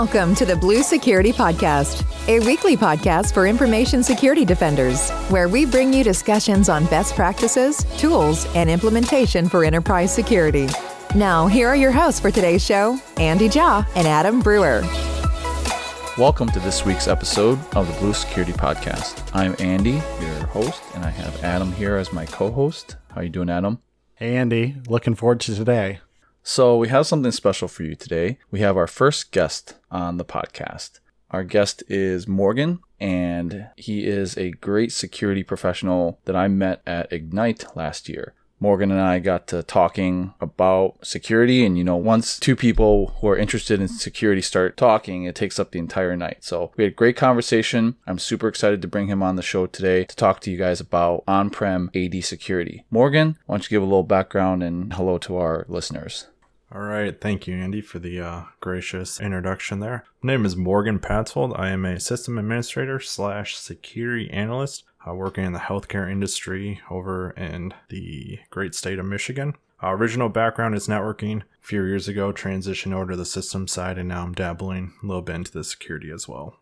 Welcome to the Blue Security Podcast, a weekly podcast for information security defenders, where we bring you discussions on best practices, tools, and implementation for enterprise security. Now, here are your hosts for today's show Andy Jaw and Adam Brewer. Welcome to this week's episode of the Blue Security Podcast. I'm Andy, your host, and I have Adam here as my co host. How you doing, Adam? Hey, Andy. Looking forward to today. So, we have something special for you today. We have our first guest on the podcast. Our guest is Morgan, and he is a great security professional that I met at Ignite last year. Morgan and I got to talking about security. And, you know, once two people who are interested in security start talking, it takes up the entire night. So we had a great conversation. I'm super excited to bring him on the show today to talk to you guys about on prem AD security. Morgan, why don't you give a little background and hello to our listeners? All right, thank you, Andy, for the uh, gracious introduction there. My name is Morgan Patzold. I am a system administrator slash security analyst uh, working in the healthcare industry over in the great state of Michigan. Uh, original background is networking. A few years ago, transitioned over to the system side, and now I'm dabbling a little bit into the security as well.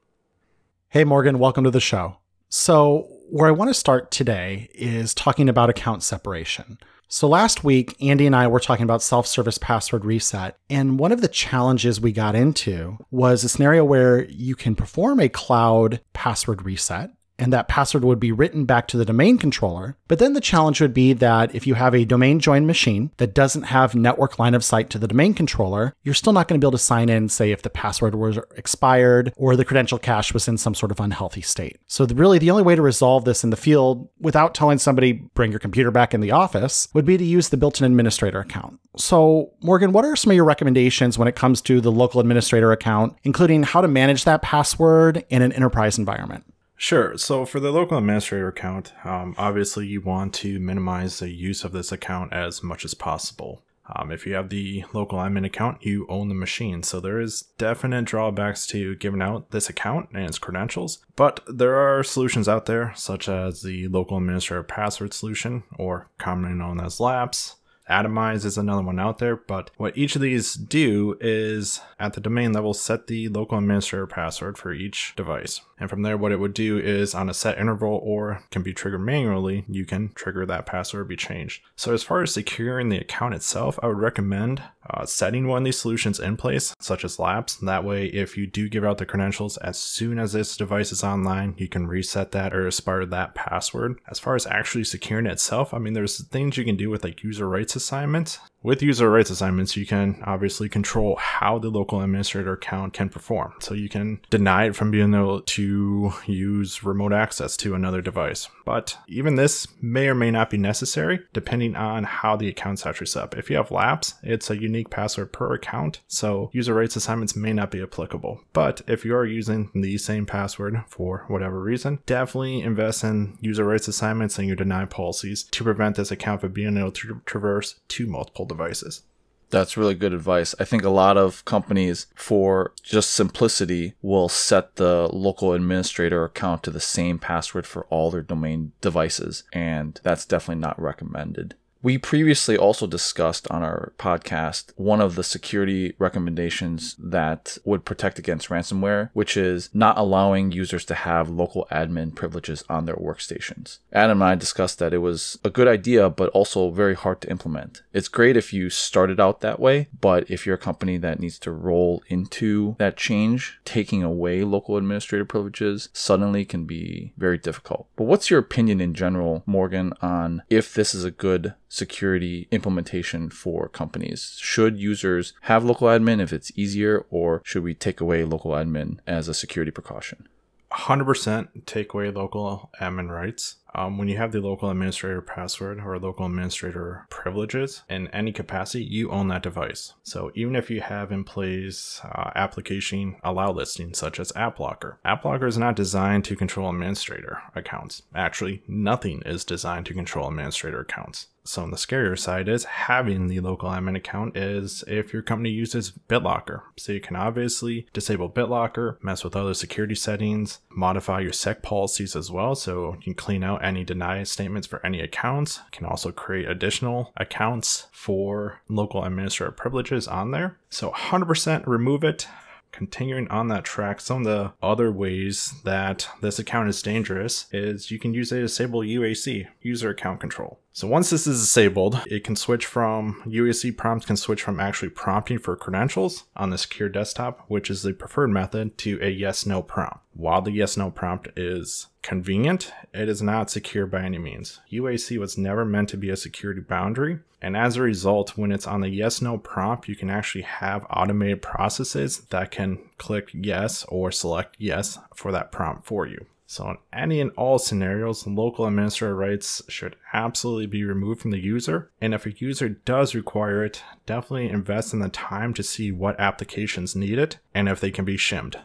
Hey, Morgan, welcome to the show. So, where I want to start today is talking about account separation. So, last week, Andy and I were talking about self service password reset. And one of the challenges we got into was a scenario where you can perform a cloud password reset and that password would be written back to the domain controller. But then the challenge would be that if you have a domain joined machine that doesn't have network line of sight to the domain controller, you're still not going to be able to sign in, say, if the password was expired or the credential cache was in some sort of unhealthy state. So, the, really, the only way to resolve this in the field without telling somebody, bring your computer back in the office, would be to use the built in administrator account. So, Morgan, what are some of your recommendations when it comes to the local administrator account, including how to manage that password in an enterprise environment? Sure. So for the local administrator account, um, obviously you want to minimize the use of this account as much as possible. Um, if you have the local admin account, you own the machine, so there is definite drawbacks to giving out this account and its credentials, but there are solutions out there, such as the local administrator password solution, or commonly known as LAPS, Atomize is another one out there, but what each of these do is at the domain level set the local administrator password for each device. And from there, what it would do is on a set interval or can be triggered manually, you can trigger that password be changed. So as far as securing the account itself, I would recommend uh, setting one of these solutions in place, such as Labs. That way, if you do give out the credentials as soon as this device is online, you can reset that or expire that password. As far as actually securing it itself, I mean, there's things you can do with like user rights assignment with user rights assignments, you can obviously control how the local administrator account can perform. So you can deny it from being able to use remote access to another device. But even this may or may not be necessary depending on how the account's actually set up. If you have LAPS, it's a unique password per account, so user rights assignments may not be applicable. But if you are using the same password for whatever reason, definitely invest in user rights assignments and your deny policies to prevent this account from being able to traverse to multiple devices. That's really good advice. I think a lot of companies, for just simplicity, will set the local administrator account to the same password for all their domain devices, and that's definitely not recommended. We previously also discussed on our podcast one of the security recommendations that would protect against ransomware, which is not allowing users to have local admin privileges on their workstations. Adam and I discussed that it was a good idea, but also very hard to implement. It's great if you started out that way, but if you're a company that needs to roll into that change, taking away local administrator privileges suddenly can be very difficult. But what's your opinion in general, Morgan, on if this is a good security implementation for companies. Should users have local admin if it's easier, or should we take away local admin as a security precaution? 100% take away local admin rights. Um, when you have the local administrator password or local administrator privileges in any capacity, you own that device. So even if you have in place uh, application allow listings such as AppLocker, AppLocker is not designed to control administrator accounts. Actually, nothing is designed to control administrator accounts. So on the scarier side is having the local admin account is if your company uses BitLocker. So you can obviously disable BitLocker, mess with other security settings, modify your sec policies as well. So you can clean out out any deny statements for any accounts. You can also create additional accounts for local administrator privileges on there. So 100% remove it. Continuing on that track, some of the other ways that this account is dangerous is you can use a disable UAC, user account control. So once this is disabled, it can switch from UEC prompts can switch from actually prompting for credentials on the secure desktop, which is the preferred method to a yes no prompt. While the yes no prompt is convenient, it is not secure by any means. UAC was never meant to be a security boundary. And as a result, when it's on the yes no prompt, you can actually have automated processes that can click yes or select yes for that prompt for you. So in any and all scenarios, local administrator rights should absolutely be removed from the user. And if a user does require it, definitely invest in the time to see what applications need it and if they can be shimmed.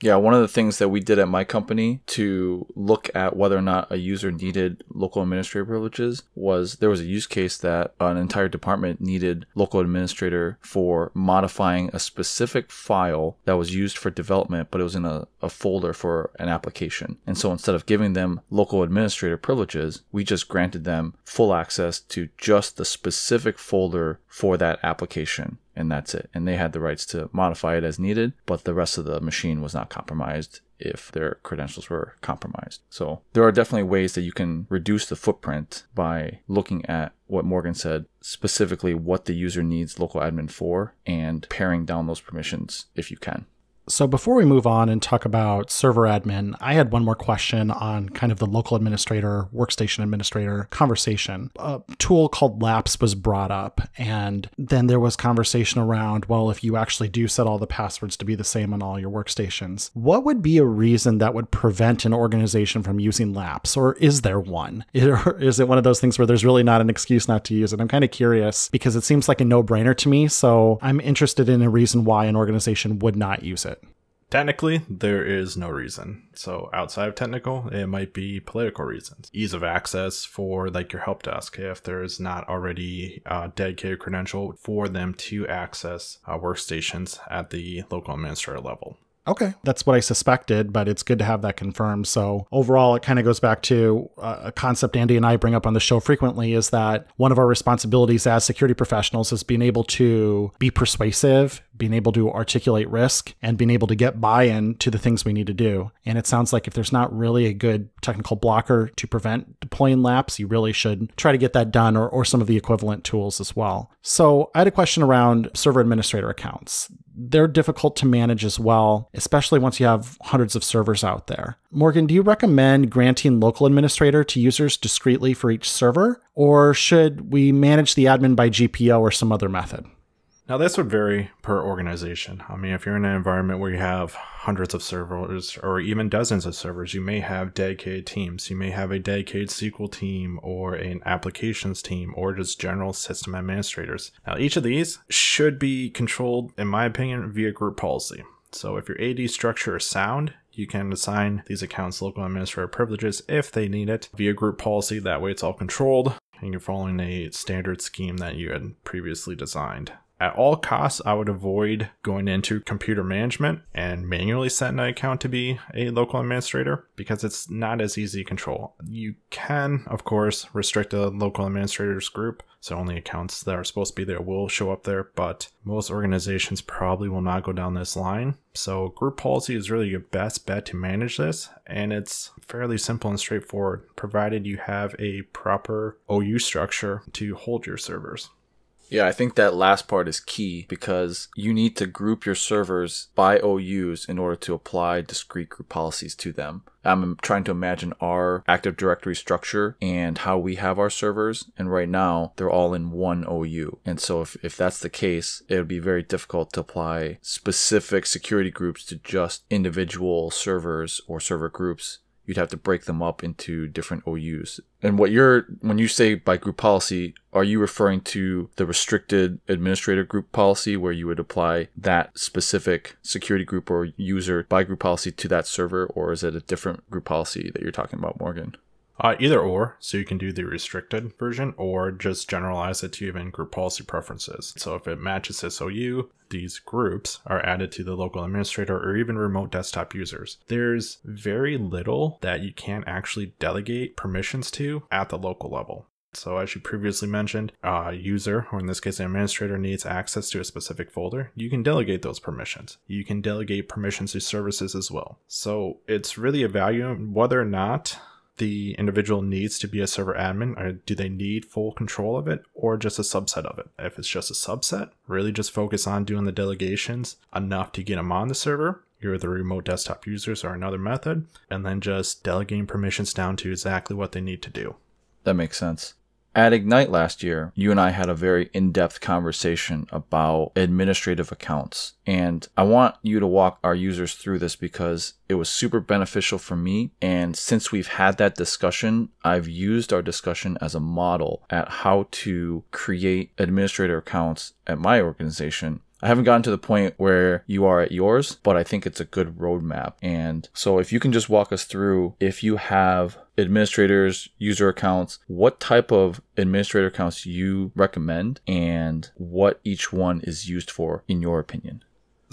Yeah, one of the things that we did at my company to look at whether or not a user needed local administrator privileges was there was a use case that an entire department needed local administrator for modifying a specific file that was used for development, but it was in a, a folder for an application. And so instead of giving them local administrator privileges, we just granted them full access to just the specific folder for that application and that's it. And they had the rights to modify it as needed, but the rest of the machine was not compromised if their credentials were compromised. So there are definitely ways that you can reduce the footprint by looking at what Morgan said, specifically what the user needs local admin for, and paring down those permissions if you can. So before we move on and talk about server admin, I had one more question on kind of the local administrator, workstation administrator conversation. A tool called Laps was brought up, and then there was conversation around, well, if you actually do set all the passwords to be the same on all your workstations, what would be a reason that would prevent an organization from using Laps, or is there one? is it one of those things where there's really not an excuse not to use it? I'm kind of curious because it seems like a no-brainer to me, so I'm interested in a reason why an organization would not use it. Technically, there is no reason. So outside of technical, it might be political reasons. Ease of access for like your help desk if there is not already a dedicated credential for them to access uh, workstations at the local administrator level. Okay. That's what I suspected, but it's good to have that confirmed. So, overall, it kind of goes back to uh, a concept Andy and I bring up on the show frequently is that one of our responsibilities as security professionals is being able to be persuasive, being able to articulate risk, and being able to get buy in to the things we need to do. And it sounds like if there's not really a good technical blocker to prevent deploying laps, you really should try to get that done or, or some of the equivalent tools as well. So, I had a question around server administrator accounts they're difficult to manage as well, especially once you have hundreds of servers out there. Morgan, do you recommend granting local administrator to users discreetly for each server, or should we manage the admin by GPO or some other method? Now, this would vary per organization. I mean, if you're in an environment where you have hundreds of servers or even dozens of servers, you may have dedicated teams. You may have a dedicated SQL team or an applications team or just general system administrators. Now, each of these should be controlled, in my opinion, via group policy. So if your AD structure is sound, you can assign these accounts local administrator privileges if they need it via group policy. That way it's all controlled and you're following a standard scheme that you had previously designed. At all costs, I would avoid going into computer management and manually setting an account to be a local administrator because it's not as easy to control. You can, of course, restrict a local administrators group, so only accounts that are supposed to be there will show up there, but most organizations probably will not go down this line. So group policy is really your best bet to manage this, and it's fairly simple and straightforward, provided you have a proper OU structure to hold your servers. Yeah, I think that last part is key because you need to group your servers by OUs in order to apply discrete group policies to them. I'm trying to imagine our Active Directory structure and how we have our servers. And right now, they're all in one OU. And so, if, if that's the case, it would be very difficult to apply specific security groups to just individual servers or server groups you'd have to break them up into different OUs. And what you're, when you say by group policy, are you referring to the restricted administrator group policy where you would apply that specific security group or user by group policy to that server, or is it a different group policy that you're talking about, Morgan? Uh, either or, so you can do the restricted version or just generalize it to even group policy preferences. So if it matches SOU, these groups are added to the local administrator or even remote desktop users. There's very little that you can not actually delegate permissions to at the local level. So as you previously mentioned, a user, or in this case an administrator, needs access to a specific folder, you can delegate those permissions. You can delegate permissions to services as well. So it's really a value whether or not the individual needs to be a server admin or uh, do they need full control of it or just a subset of it if it's just a subset really just focus on doing the delegations enough to get them on the server you're the remote desktop users or another method and then just delegating permissions down to exactly what they need to do that makes sense at Ignite last year, you and I had a very in depth conversation about administrative accounts. And I want you to walk our users through this because it was super beneficial for me. And since we've had that discussion, I've used our discussion as a model at how to create administrator accounts at my organization I haven't gotten to the point where you are at yours, but I think it's a good roadmap. And so if you can just walk us through if you have administrators, user accounts, what type of administrator accounts you recommend and what each one is used for in your opinion.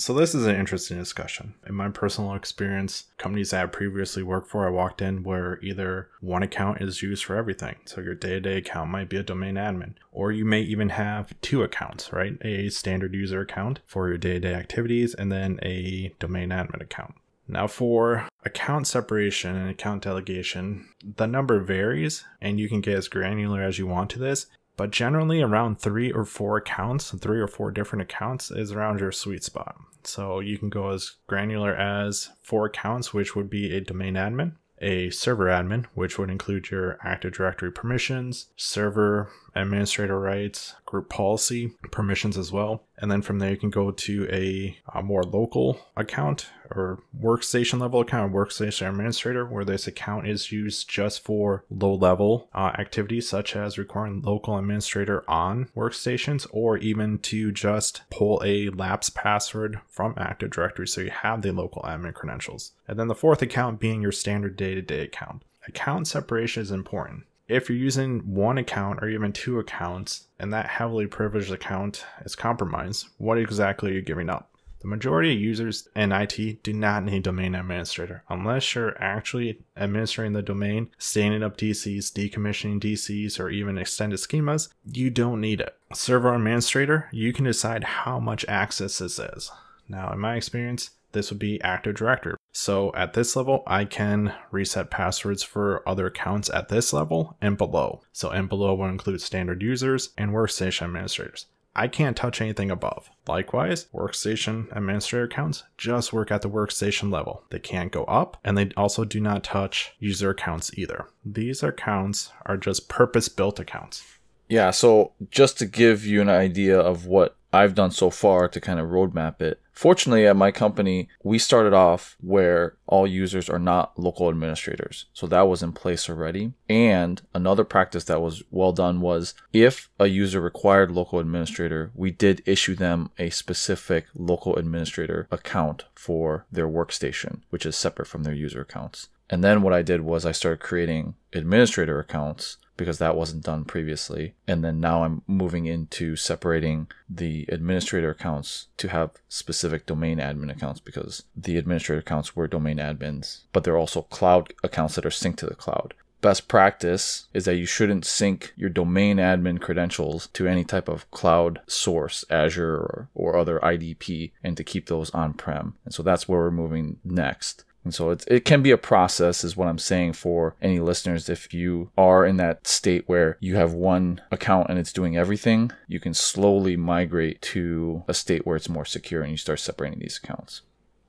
So this is an interesting discussion. In my personal experience, companies I previously worked for, I walked in where either one account is used for everything. So your day-to-day account might be a domain admin, or you may even have two accounts, right? A standard user account for your day to -day activities and then a domain admin account. Now for account separation and account delegation, the number varies and you can get as granular as you want to this but generally around three or four accounts, three or four different accounts is around your sweet spot. So you can go as granular as four accounts, which would be a domain admin, a server admin, which would include your Active Directory permissions, server administrator rights, group policy permissions as well, and then from there, you can go to a, a more local account or workstation level account, workstation administrator, where this account is used just for low level uh, activities such as requiring local administrator on workstations or even to just pull a lapse password from Active Directory so you have the local admin credentials. And then the fourth account being your standard day to day account. Account separation is important. If you're using one account or even two accounts and that heavily privileged account is compromised, what exactly are you giving up? The majority of users in IT do not need domain administrator unless you're actually administering the domain, standing up DCs, decommissioning DCs, or even extended schemas. You don't need it. Server administrator, you can decide how much access this is. Now, in my experience, this would be Active Directory so at this level, I can reset passwords for other accounts at this level and below. So and below will include standard users and workstation administrators. I can't touch anything above. Likewise, workstation administrator accounts just work at the workstation level. They can't go up, and they also do not touch user accounts either. These accounts are just purpose built accounts. Yeah, so just to give you an idea of what I've done so far to kind of roadmap it. Fortunately, at my company, we started off where all users are not local administrators. So that was in place already. And another practice that was well done was if a user required local administrator, we did issue them a specific local administrator account for their workstation, which is separate from their user accounts. And then what I did was I started creating administrator accounts because that wasn't done previously. And then now I'm moving into separating the administrator accounts to have specific domain admin accounts because the administrator accounts were domain admins, but they're also cloud accounts that are synced to the cloud best practice is that you shouldn't sync your domain admin credentials to any type of cloud source, Azure or, or other IDP, and to keep those on prem. And so that's where we're moving next. And so it it can be a process, is what I'm saying for any listeners. If you are in that state where you have one account and it's doing everything, you can slowly migrate to a state where it's more secure and you start separating these accounts.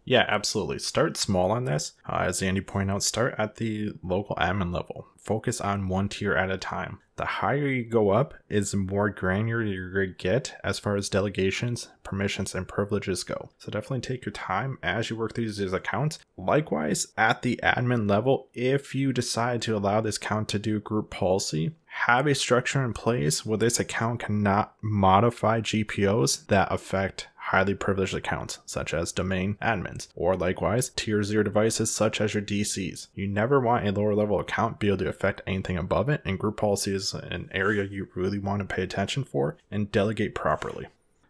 Yeah, absolutely. Start small on this. Uh, as Andy pointed out, start at the local admin level. Focus on one tier at a time. The higher you go up is the more granular you're going to get as far as delegations, permissions, and privileges go. So definitely take your time as you work through these accounts. Likewise, at the admin level, if you decide to allow this account to do group policy, have a structure in place where this account cannot modify GPOs that affect highly privileged accounts, such as domain admins, or likewise tier 0 devices such as your DCs. You never want a lower level account be able to affect anything above it, and group policy is an area you really want to pay attention for and delegate properly.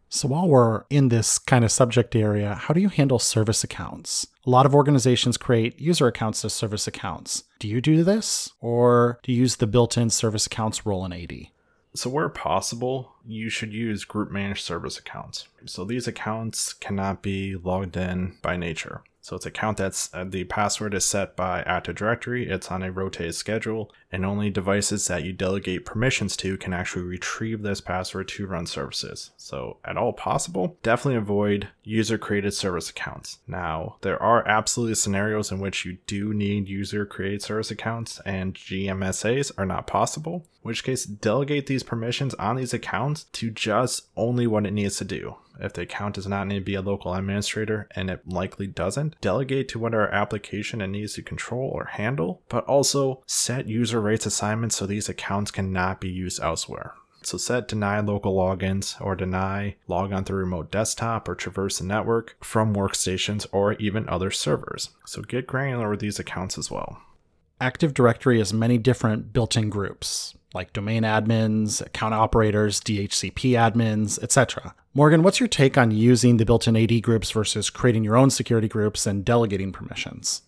So, while we're in this kind of subject area, how do you handle service accounts? A lot of organizations create user accounts as service accounts. Do you do this, or do you use the built in service accounts role in AD? So, where possible, you should use group managed service accounts. So, these accounts cannot be logged in by nature. So it's account that's uh, the password is set by Active Directory, it's on a rotated schedule, and only devices that you delegate permissions to can actually retrieve this password to run services. So at all possible, definitely avoid user created service accounts. Now, there are absolutely scenarios in which you do need user created service accounts and GMSAs are not possible, in which case delegate these permissions on these accounts to just only what it needs to do. If the account does not need to be a local administrator, and it likely doesn't, delegate to whatever application it needs to control or handle, but also set user rights assignments so these accounts cannot be used elsewhere. So set deny local logins or deny log on through remote desktop or traverse the network from workstations or even other servers. So get granular with these accounts as well. Active Directory has many different built in groups like domain admins, account operators, DHCP admins, etc. Morgan, what's your take on using the built in AD groups versus creating your own security groups and delegating permissions?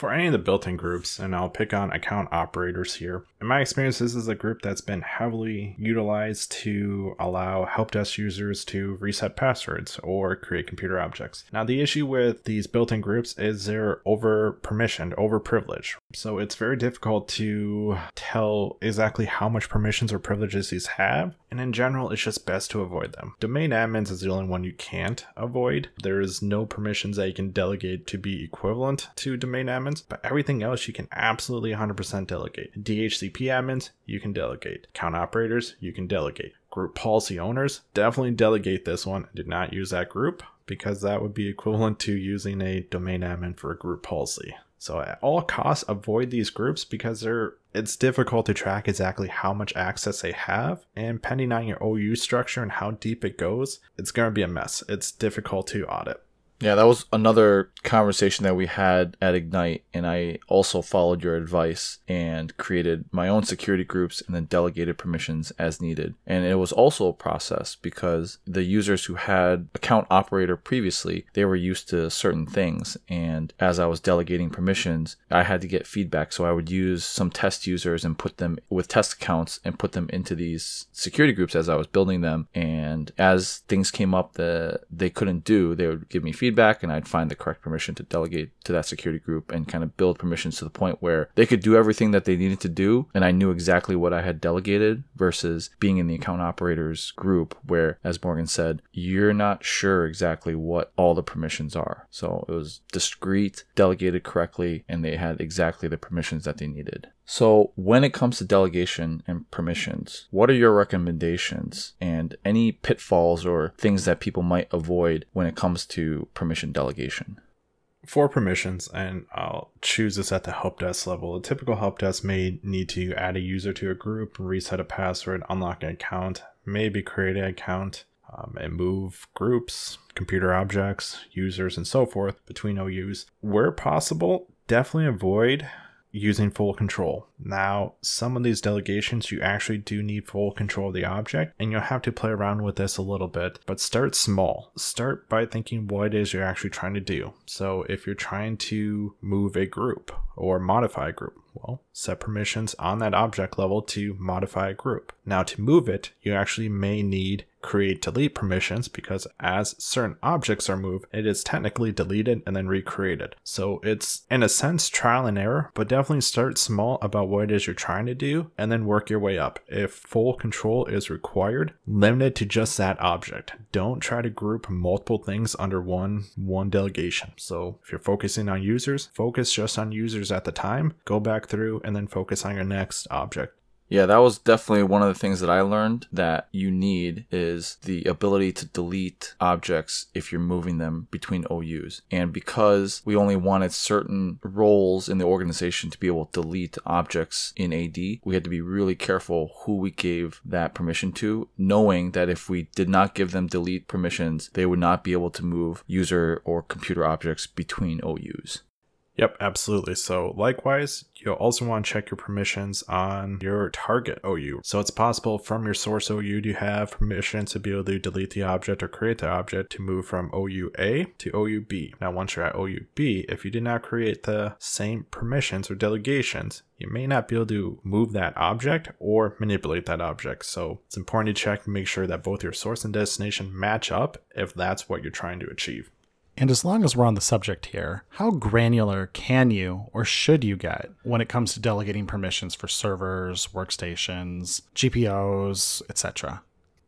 For any of the built-in groups, and I'll pick on account operators here, in my experience, this is a group that's been heavily utilized to allow help desk users to reset passwords or create computer objects. Now, the issue with these built-in groups is they're over permissioned, over privileged. So it's very difficult to tell exactly how much permissions or privileges these have. And in general, it's just best to avoid them. Domain admins is the only one you can't avoid. There is no permissions that you can delegate to be equivalent to domain admins admins, but everything else you can absolutely 100% delegate. DHCP admins, you can delegate. Account operators, you can delegate. Group policy owners, definitely delegate this one. I did not use that group because that would be equivalent to using a domain admin for a group policy. So at all costs, avoid these groups because they're it's difficult to track exactly how much access they have, and depending on your OU structure and how deep it goes, it's going to be a mess. It's difficult to audit. Yeah, that was another conversation that we had at Ignite, and I also followed your advice and created my own security groups and then delegated permissions as needed. And it was also a process because the users who had account operator previously, they were used to certain things. And as I was delegating permissions, I had to get feedback. So I would use some test users and put them with test accounts and put them into these security groups as I was building them. And as things came up that they couldn't do, they would give me feedback feedback and I'd find the correct permission to delegate to that security group and kind of build permissions to the point where they could do everything that they needed to do and I knew exactly what I had delegated versus being in the account operators group where as Morgan said, you're not sure exactly what all the permissions are. So it was discrete, delegated correctly and they had exactly the permissions that they needed. So, when it comes to delegation and permissions, what are your recommendations and any pitfalls or things that people might avoid when it comes to permission delegation? For permissions, and I'll choose this at the help desk level. A typical help desk may need to add a user to a group, reset a password, unlock an account, maybe create an account, um, and move groups, computer objects, users, and so forth between OUs. Where possible, definitely avoid using full control. Now, some of these delegations you actually do need full control of the object, and you'll have to play around with this a little bit, but start small. Start by thinking what it is you're actually trying to do. So if you're trying to move a group or modify a group, well, set permissions on that object level to modify a group. Now to move it, you actually may need create delete permissions because as certain objects are moved, it is technically deleted and then recreated. So it's in a sense trial and error, but definitely start small about what it is you're trying to do, and then work your way up. If full control is required, limited to just that object. Don't try to group multiple things under one one delegation. So if you're focusing on users, focus just on users at the time, go back through and then focus on your next object yeah, that was definitely one of the things that I learned that you need is the ability to delete objects if you're moving them between OUs. And because we only wanted certain roles in the organization to be able to delete objects in AD, we had to be really careful who we gave that permission to, knowing that if we did not give them delete permissions, they would not be able to move user or computer objects between OUs. Yep, absolutely. So likewise, you'll also want to check your permissions on your target OU. So it's possible from your source OU to have permission to be able to delete the object or create the object to move from OUA to OUB. Now, once you're at OUB, if you did not create the same permissions or delegations, you may not be able to move that object or manipulate that object. So it's important to check and make sure that both your source and destination match up if that's what you're trying to achieve. And as long as we're on the subject here, how granular can you or should you get when it comes to delegating permissions for servers, workstations, GPOs, etc.?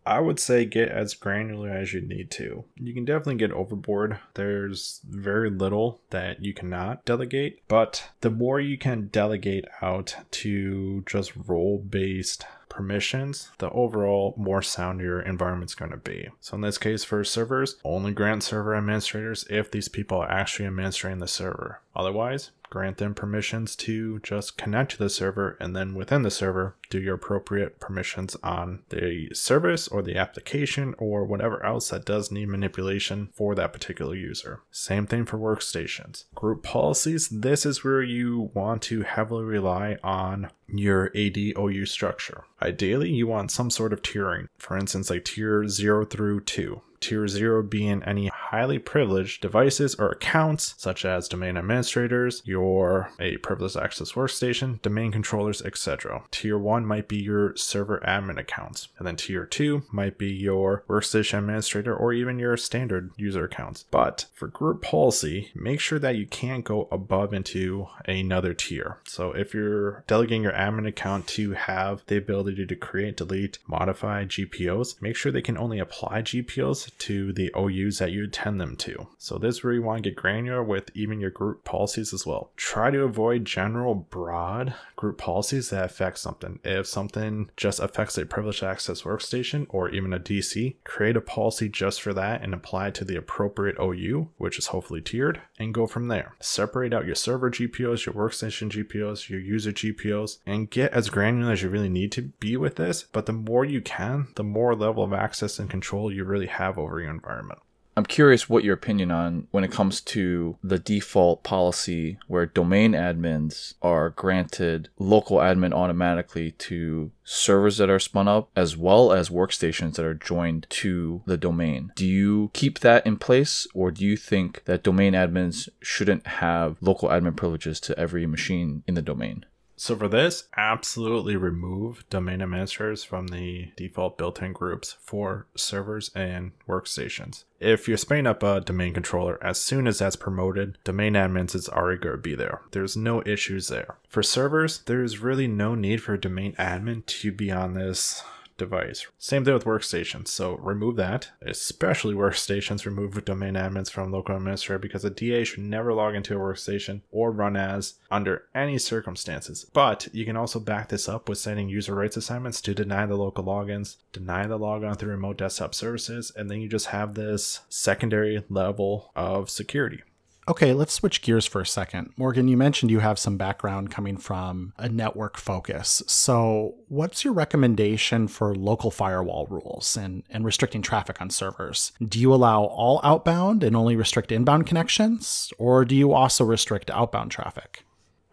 I would say get as granular as you need to. You can definitely get overboard. There's very little that you cannot delegate, but the more you can delegate out to just role based permissions, the overall more sound your environment's going to be. So in this case for servers, only grant server administrators if these people are actually administering the server. Otherwise, grant them permissions to just connect to the server and then within the server do your appropriate permissions on the service or the application or whatever else that does need manipulation for that particular user. Same thing for workstations. Group policies, this is where you want to heavily rely on your ADOU structure. Ideally, you want some sort of tiering, for instance, like tier 0 through 2. Tier 0 being any highly privileged devices or accounts, such as domain administrators, your a privileged access workstation, domain controllers, etc. Tier 1 one might be your server admin accounts. And then tier two might be your workstation administrator or even your standard user accounts. But for group policy, make sure that you can't go above into another tier. So if you're delegating your admin account to have the ability to create, delete, modify GPOs, make sure they can only apply GPOs to the OUs that you attend them to. So this is where you want to get granular with even your group policies as well. Try to avoid general broad group policies that affect something if something just affects a privileged access workstation or even a DC, create a policy just for that and apply it to the appropriate OU, which is hopefully tiered, and go from there. Separate out your server GPOs, your workstation GPOs, your user GPOs, and get as granular as you really need to be with this. But the more you can, the more level of access and control you really have over your environment. I'm curious what your opinion on when it comes to the default policy where domain admins are granted local admin automatically to servers that are spun up as well as workstations that are joined to the domain. Do you keep that in place or do you think that domain admins shouldn't have local admin privileges to every machine in the domain? So for this, absolutely remove domain administrators from the default built-in groups for servers and workstations. If you're spinning up a domain controller, as soon as that's promoted, domain admins is already going to be there. There's no issues there. For servers, there's really no need for domain admin to be on this device. Same thing with workstations, so remove that, especially workstations, remove domain admins from local administrator because a DA should never log into a workstation or run as under any circumstances. But you can also back this up with sending user rights assignments to deny the local logins, deny the logon through remote desktop services, and then you just have this secondary level of security. Okay, let's switch gears for a second. Morgan, you mentioned you have some background coming from a network focus. So, what's your recommendation for local firewall rules and, and restricting traffic on servers? Do you allow all outbound and only restrict inbound connections, or do you also restrict outbound traffic?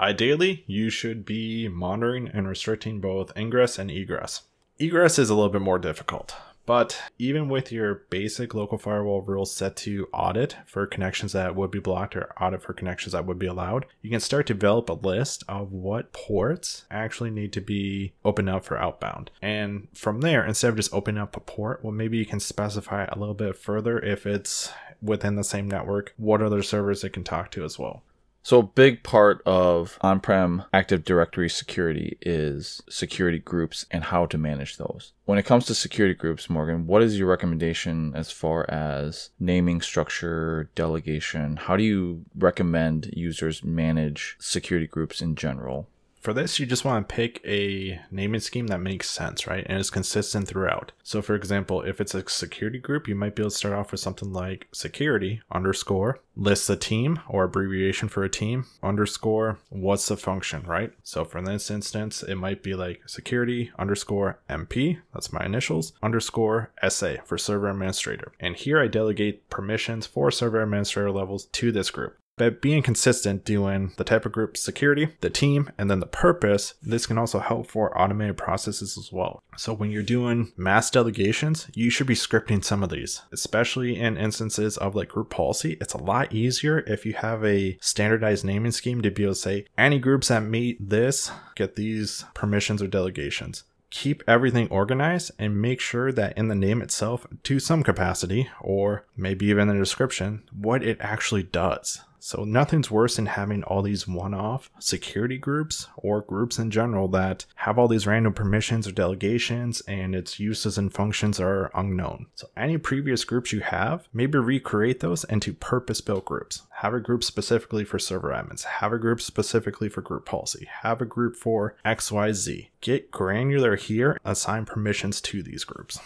Ideally, you should be monitoring and restricting both ingress and egress. Egress is a little bit more difficult. But even with your basic local firewall rules set to audit for connections that would be blocked or audit for connections that would be allowed, you can start to develop a list of what ports actually need to be opened up for outbound. And from there, instead of just opening up a port, well, maybe you can specify a little bit further if it's within the same network, what other servers it can talk to as well. So a big part of on-prem Active Directory security is security groups and how to manage those. When it comes to security groups, Morgan, what is your recommendation as far as naming structure, delegation? How do you recommend users manage security groups in general? For this, you just want to pick a naming scheme that makes sense, right? And is consistent throughout. So for example, if it's a security group, you might be able to start off with something like security underscore lists a team or abbreviation for a team underscore what's the function, right? So for this instance, it might be like security underscore MP, that's my initials, underscore SA for server administrator. And here I delegate permissions for server administrator levels to this group by being consistent doing the type of group security, the team, and then the purpose, this can also help for automated processes as well. So when you're doing mass delegations, you should be scripting some of these, especially in instances of like group policy. It's a lot easier if you have a standardized naming scheme to be able to say any groups that meet this get these permissions or delegations keep everything organized and make sure that in the name itself, to some capacity, or maybe even the description, what it actually does. So nothing's worse than having all these one-off security groups or groups in general that have all these random permissions or delegations and its uses and functions are unknown. So any previous groups you have, maybe recreate those into purpose-built groups. Have a group specifically for server admins, have a group specifically for group policy, have a group for XYZ. Get granular here, assign permissions to these groups.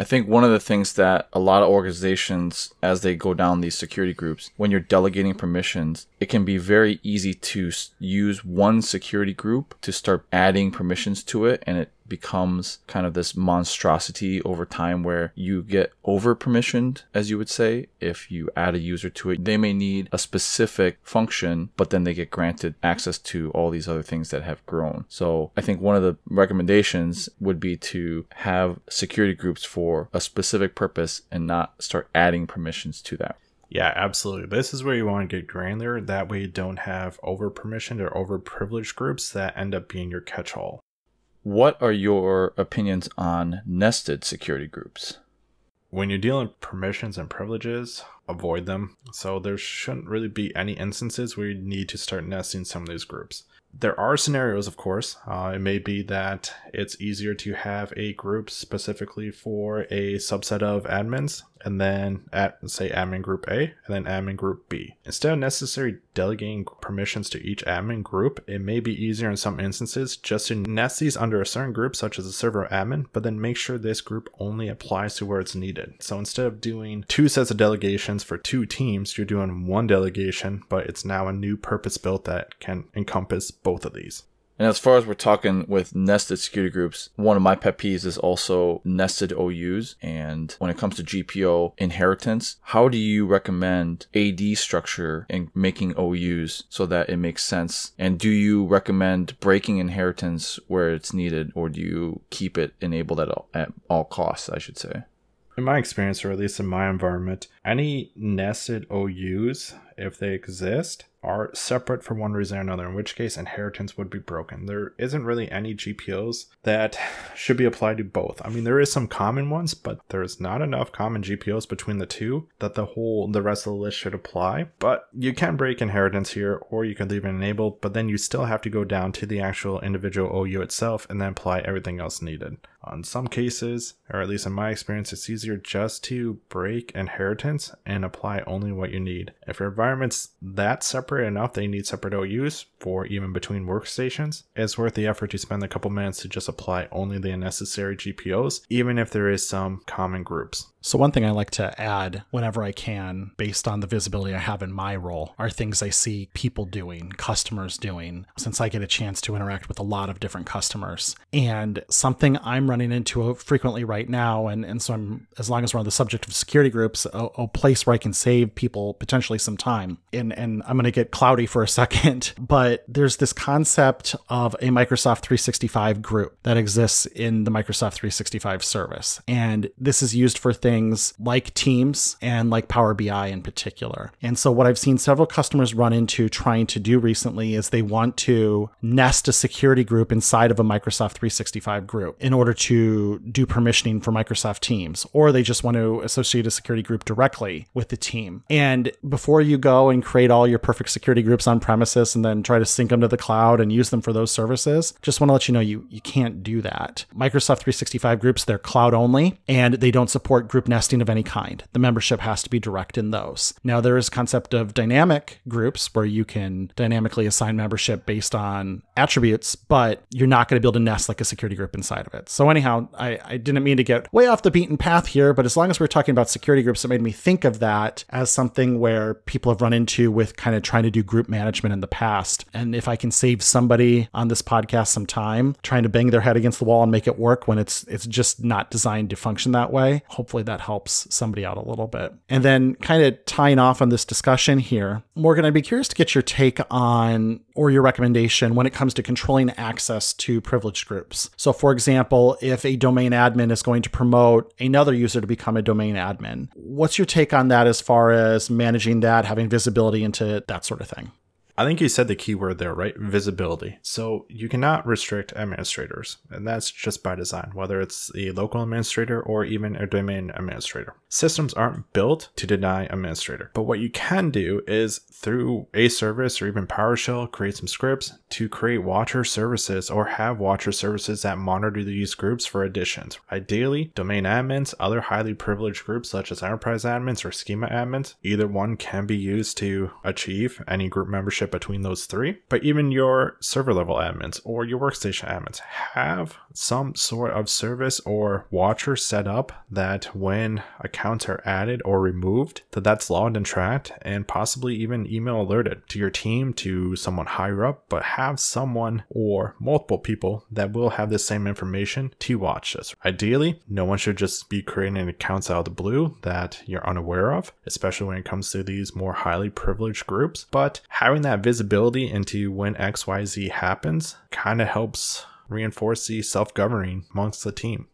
I think one of the things that a lot of organizations, as they go down these security groups, when you're delegating permissions, it can be very easy to use one security group to start adding permissions to it, and it becomes kind of this monstrosity over time where you get over permissioned, as you would say. If you add a user to it, they may need a specific function, but then they get granted access to all these other things that have grown. So I think one of the recommendations would be to have security groups for a specific purpose and not start adding permissions to that. Yeah, absolutely. This is where you want to get granular. That way you don't have over permissioned or over privileged groups that end up being your catch all. What are your opinions on nested security groups? When you're dealing with permissions and privileges, avoid them. So there shouldn't really be any instances where you need to start nesting some of these groups there are scenarios, of course. Uh, it may be that it's easier to have a group specifically for a subset of admins, and then at say admin group A, and then admin group B. Instead of necessarily delegating permissions to each admin group, it may be easier in some instances just to nest these under a certain group, such as a server admin, but then make sure this group only applies to where it's needed. So instead of doing two sets of delegations for two teams, you're doing one delegation, but it's now a new purpose built that can encompass both of these. And as far as we're talking with nested security groups, one of my pet peeves is also nested OUs. And when it comes to GPO inheritance, how do you recommend AD structure in making OUs so that it makes sense? And do you recommend breaking inheritance where it's needed, or do you keep it enabled at all, at all costs, I should say? In my experience, or at least in my environment, any nested OUs, if they exist, are separate for one reason or another, in which case inheritance would be broken. There isn't really any GPOs that should be applied to both. I mean, there is some common ones, but there's not enough common GPOs between the two that the whole the rest of the list should apply. But you can break inheritance here, or you can leave it enabled, but then you still have to go down to the actual individual OU itself and then apply everything else needed on some cases, or at least in my experience, it's easier just to break inheritance and apply only what you need. If your environment's that separate enough that you need separate OUs for even between workstations, it's worth the effort to spend a couple minutes to just apply only the necessary GPOs, even if there is some common groups. So, one thing I like to add whenever I can, based on the visibility I have in my role, are things I see people doing, customers doing, since I get a chance to interact with a lot of different customers. And something I'm running into frequently right now, and and so I'm as long as we're on the subject of security groups, a, a place where I can save people potentially some time. And and I'm going to get cloudy for a second, but there's this concept of a Microsoft 365 group that exists in the Microsoft 365 service, and this is used for things like Teams and like Power BI in particular. And so what I've seen several customers run into trying to do recently is they want to nest a security group inside of a Microsoft 365 group in order to do permissioning for Microsoft Teams, or they just want to associate a security group directly with the team. And before you go and create all your perfect security groups on premises and then try to sync them to the cloud and use them for those services, just want to let you know you, you can't do that. Microsoft 365 groups, they're cloud only and they don't support group nesting of any kind. The membership has to be direct in those. Now, there is concept of dynamic groups where you can dynamically assign membership based on attributes, but you're not going to be able to nest like a security group inside of it. So anyhow, I, I didn't mean to get way off the beaten path here, but as long as we're talking about security groups, it made me think of that as something where people have run into with kind of trying to do group management in the past. And if I can save somebody on this podcast some time trying to bang their head against the wall and make it work when it's it's just not designed to function that way, hopefully that helps somebody out a little bit. And then kind of tying off on this discussion here, Morgan, I'd be curious to get your take on or your recommendation when it comes to controlling access to privileged groups. So, for example, if a domain admin is going to promote another user to become a domain admin. What's your take on that as far as managing that, having visibility into that sort of thing? I think you said the key word there, right? Visibility. So you cannot restrict administrators, and that's just by design, whether it's a local administrator or even a domain administrator. Systems aren't built to deny administrator, but what you can do is through a service or even PowerShell, create some scripts to create watcher services or have watcher services that monitor these groups for additions. Ideally, domain admins, other highly privileged groups such as enterprise admins or schema admins, either one can be used to achieve any group membership relationship between those three, but even your server level admins or your workstation admins have some sort of service or watcher set up that when accounts are added or removed, that that's logged and tracked and possibly even email alerted to your team, to someone higher up, but have someone or multiple people that will have the same information to watch this. Ideally, no one should just be creating accounts out of the blue that you're unaware of, especially when it comes to these more highly privileged groups, but having that that visibility into when XYZ happens kind of helps reinforce the self governing amongst the team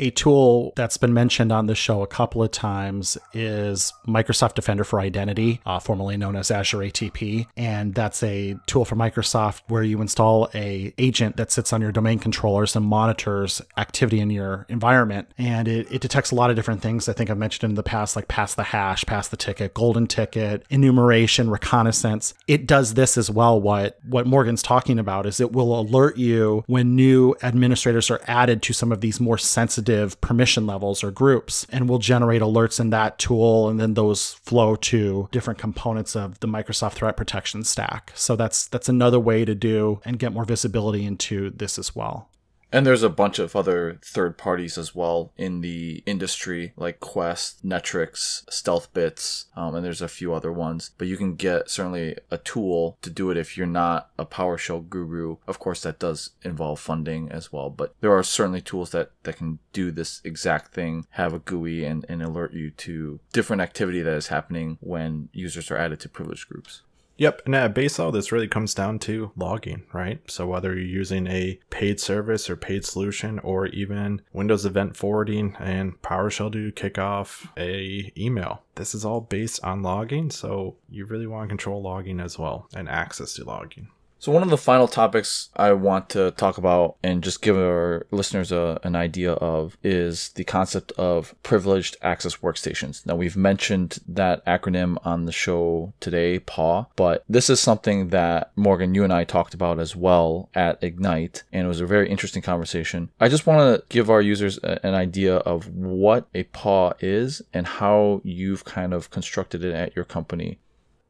a tool that's been mentioned on the show a couple of times is Microsoft Defender for Identity, uh, formerly known as Azure ATP, and that's a tool for Microsoft where you install a agent that sits on your domain controllers and monitors activity in your environment, and it, it detects a lot of different things. I think I've mentioned in the past, like pass the hash, pass the ticket, golden ticket, enumeration, reconnaissance. It does this as well. What what Morgan's talking about is it will alert you when new administrators are added to some of these more sensitive sensitive permission levels or groups and we'll generate alerts in that tool and then those flow to different components of the Microsoft threat protection stack. So that's that's another way to do and get more visibility into this as well. And there's a bunch of other third parties as well in the industry, like Quest, Netrix, StealthBits, um, and there's a few other ones. But you can get certainly a tool to do it if you're not a PowerShell guru. Of course, that does involve funding as well, but there are certainly tools that, that can do this exact thing, have a GUI, and, and alert you to different activity that is happening when users are added to privileged groups. Yep, and at base level, this really comes down to logging, right? So whether you're using a paid service or paid solution, or even Windows Event Forwarding and PowerShell to kick off a email, this is all based on logging. So you really want to control logging as well and access to logging. So, one of the final topics I want to talk about and just give our listeners a, an idea of is the concept of privileged access workstations. Now, we've mentioned that acronym on the show today, PAW, but this is something that Morgan, you and I talked about as well at Ignite, and it was a very interesting conversation. I just want to give our users a, an idea of what a PAW is and how you've kind of constructed it at your company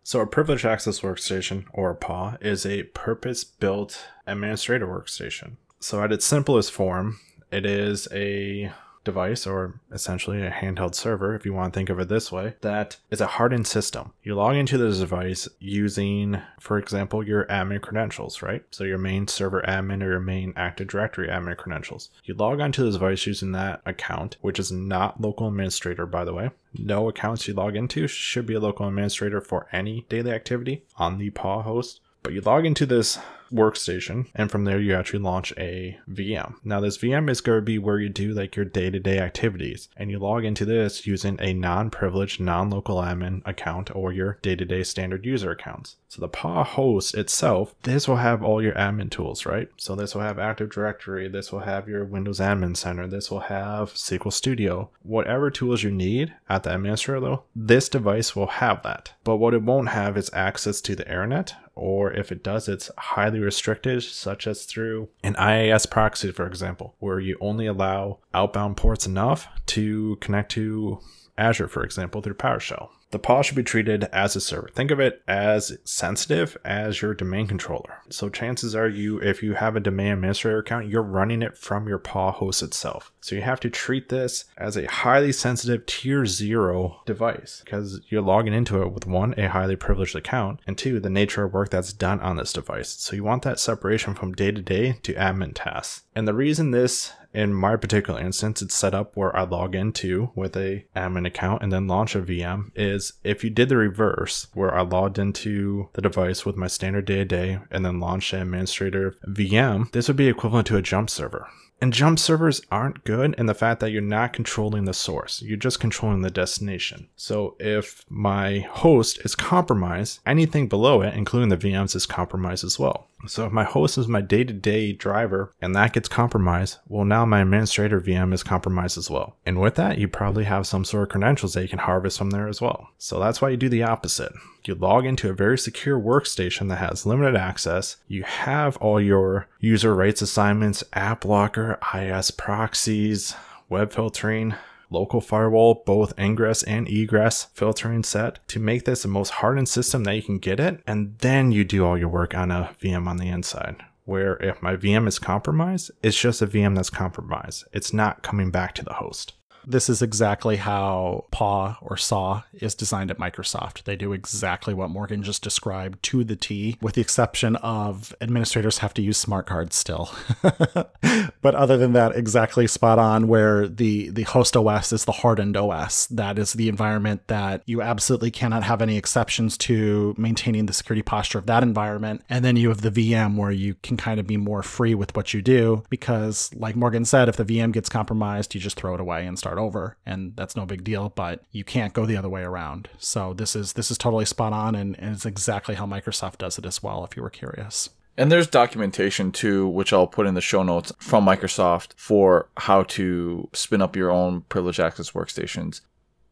so a privileged access workstation, or a PAW, is a purpose-built administrator workstation. So at its simplest form, it is a device or essentially a handheld server, if you want to think of it this way, that is a hardened system. You log into this device using, for example, your admin credentials, right? So your main server admin or your main Active Directory admin credentials. You log onto this device using that account, which is not local administrator, by the way. No accounts you log into should be a local administrator for any daily activity on the paw host. But you log into this workstation. And from there, you actually launch a VM. Now this VM is going to be where you do like your day-to-day -day activities. And you log into this using a non-privileged, non-local admin account or your day-to-day -day standard user accounts. So the PA host itself, this will have all your admin tools, right? So this will have Active Directory, this will have your Windows Admin Center, this will have SQL Studio. Whatever tools you need at the administrator level, this device will have that. But what it won't have is access to the internet or if it does, it's highly restricted, such as through an IAS proxy, for example, where you only allow outbound ports enough to connect to Azure, for example, through PowerShell. The paw should be treated as a server. Think of it as sensitive as your domain controller. So chances are you, if you have a domain administrator account, you're running it from your paw host itself. So you have to treat this as a highly sensitive tier zero device because you're logging into it with one, a highly privileged account, and two, the nature of work that's done on this device. So you want that separation from day to day to admin tasks. And the reason this in my particular instance, it's set up where I log into with a admin account and then launch a VM is is if you did the reverse, where I logged into the device with my standard day to day and then launched an administrator VM, this would be equivalent to a jump server. And jump servers aren't good in the fact that you're not controlling the source, you're just controlling the destination. So if my host is compromised, anything below it, including the VMs, is compromised as well. So if my host is my day-to-day driver and that gets compromised, well now my administrator VM is compromised as well. And with that, you probably have some sort of credentials that you can harvest from there as well. So that's why you do the opposite. You log into a very secure workstation that has limited access. You have all your user rights assignments, app locker, IS proxies, web filtering, local firewall, both ingress and egress filtering set to make this the most hardened system that you can get it. And then you do all your work on a VM on the inside. Where if my VM is compromised, it's just a VM that's compromised. It's not coming back to the host. This is exactly how PAW or SAW is designed at Microsoft. They do exactly what Morgan just described to the T, with the exception of administrators have to use smart cards still. but other than that, exactly spot on where the, the host OS is the hardened OS. That is the environment that you absolutely cannot have any exceptions to maintaining the security posture of that environment. And then you have the VM where you can kind of be more free with what you do because, like Morgan said, if the VM gets compromised, you just throw it away and start start over and that's no big deal but you can't go the other way around so this is this is totally spot on and, and it's exactly how microsoft does it as well if you were curious and there's documentation too, which I'll put in the show notes from Microsoft for how to spin up your own privileged access workstations.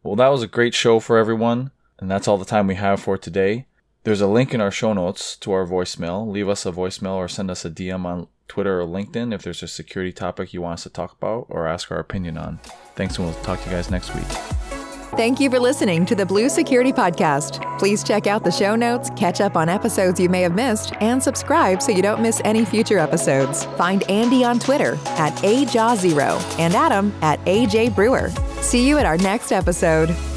Well, that was a great show for everyone, and that's all the time we have for today. There's a link in our show notes to our voicemail. Leave us a voicemail or send us a DM on Twitter, or LinkedIn if there's a security topic you want us to talk about or ask our opinion on. Thanks, and we'll talk to you guys next week. Thank you for listening to the Blue Security Podcast. Please check out the show notes, catch up on episodes you may have missed, and subscribe so you don't miss any future episodes. Find Andy on Twitter at AJAW0 and Adam at ajbrewer. See you at our next episode.